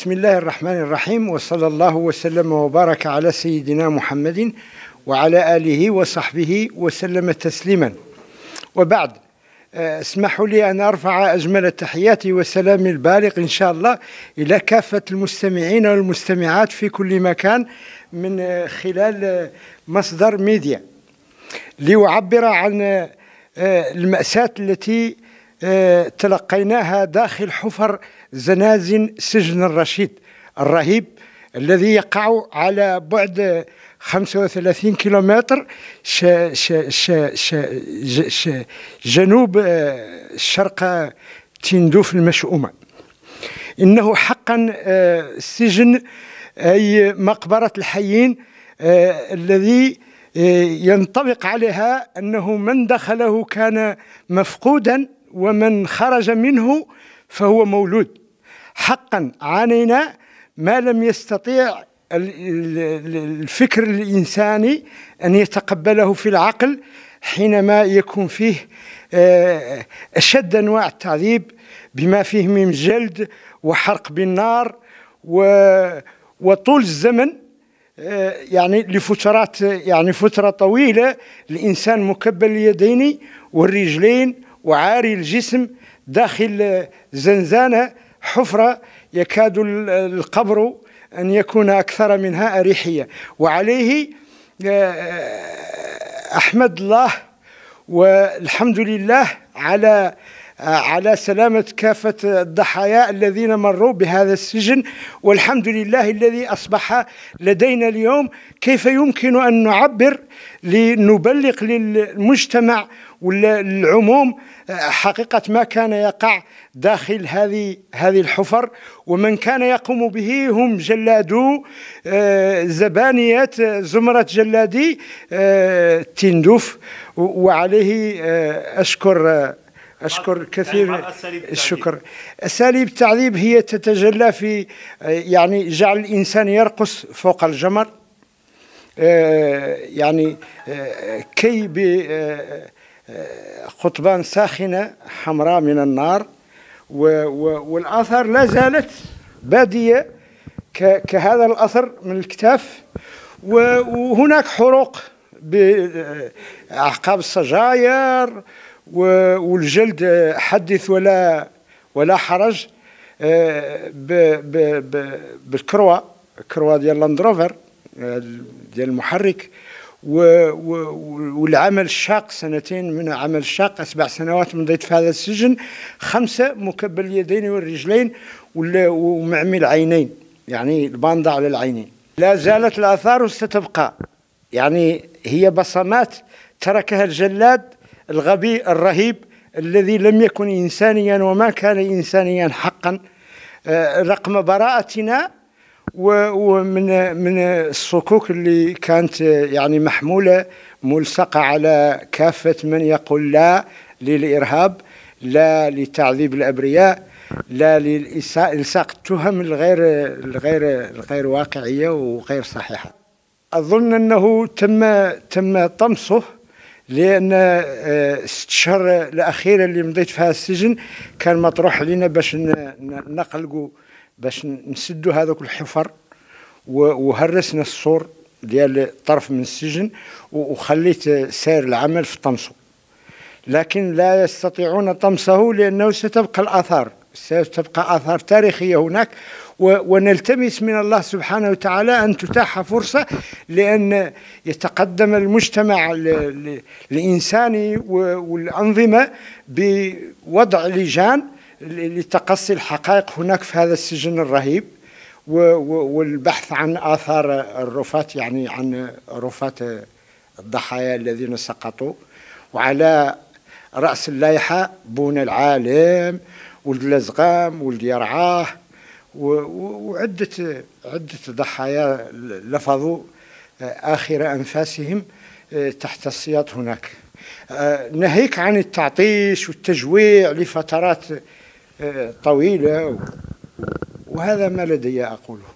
بسم الله الرحمن الرحيم وصلى الله وسلم وبارك على سيدنا محمد وعلى آله وصحبه وسلم تسليما وبعد اسمحوا لي أن أرفع أجمل تحياتي وسلامي البالغ إن شاء الله إلى كافة المستمعين والمستمعات في كل مكان من خلال مصدر ميديا ليعبر عن المأساة التي آه، تلقيناها داخل حفر زنازن سجن الرشيد الرهيب الذي يقع على بعد 35 كيلومتر ش ش ش ش ش جنوب آه، شرق تندوف المشؤومة إنه حقا آه، سجن أي مقبرة الحيين الذي ينطبق عليها أنه من دخله كان مفقودا ومن خرج منه فهو مولود حقا عانينا ما لم يستطيع الفكر الإنساني أن يتقبله في العقل حينما يكون فيه آه، أشد أنواع التعذيب بما فيه من جلد وحرق بالنار وطول الزمن آه، يعني لفترات يعني فترة طويلة الإنسان مكبل اليدين والرجلين وعاري الجسم داخل زنزانة حفرة يكاد القبر أن يكون أكثر منها أريحية وعليه آه، آه، أحمد الله والحمد لله على آه، على سلامة كافة الضحايا الذين مروا بهذا السجن والحمد لله الذي أصبح لدينا اليوم كيف يمكن أن نعبر لنبلغ للمجتمع والعموم آه، حقيقة ما كان يقع داخل هذه هذه الحفر ومن كان يقوم به هم جلادو آه، زبانية زمرة جلادي تندوف وعليه أشكر أشكر كثير يعني الشكر أساليب التعذيب هي تتجلى في يعني جعل الإنسان يرقص فوق الجمر آه، يعني آه، كي بقطبان آه، ساخنة حمراء من النار والآثار لا زالت بادية كهذا الأثر من الكتاف وهناك حروق بأعقاب السجاير والجلد حدث ولا ولا حرج آه، بالكروه الكروه ديال لاندروفر آه، روفر ديال المحرك والعمل الشاق سنتين من عمل الشاق سبع سنوات مضيت في هذا السجن خمسه مكبل اليدين والرجلين ومعمي العينين يعني الباندا على العينين لا زالت الاثار وستبقى يعني هي بصمات تركها الجلاد الغبي الرهيب الذي لم يكن إنسانيا وما كان إنسانيا حقا آه، رقم براءتنا ومن من الصكوك اللي كانت آه، يعني محمولة ملصقة على كافة من يقول لا للإرهاب لا لتعذيب الأبرياء لا لإلصاق التهم الغير الغير الغير واقعية وغير صحيحة أظن أنه تم تم طمسه لان آه، ست شهور الاخيره اللي مضيت فيها السجن كان مطروح علينا باش نقلقوا باش نسدوا هذوك الحفر وهرسنا السور ديال طرف من السجن وخليت سير العمل في طمسه لكن لا يستطيعون طمسه لانه ستبقى الاثار ستبقى آثار تاريخية هناك ونلتمس من الله سبحانه وتعالى أن تتاح فرصة لأن يتقدم المجتمع الإنساني والأنظمة بوضع لجان لتقصي الحقائق هناك في هذا السجن الرهيب والبحث عن آثار الرفات يعني عن رفات الضحايا الذين سقطوا وعلى رأس اللائحة بون العالم ولد الازقام ولد يرعاه وعدة عدة ضحايا لفظوا آه، آخر أنفاسهم آه، تحت السياط هناك آه، ناهيك عن التعطيش والتجويع لفترات طويلة وهذا ما لدي أقوله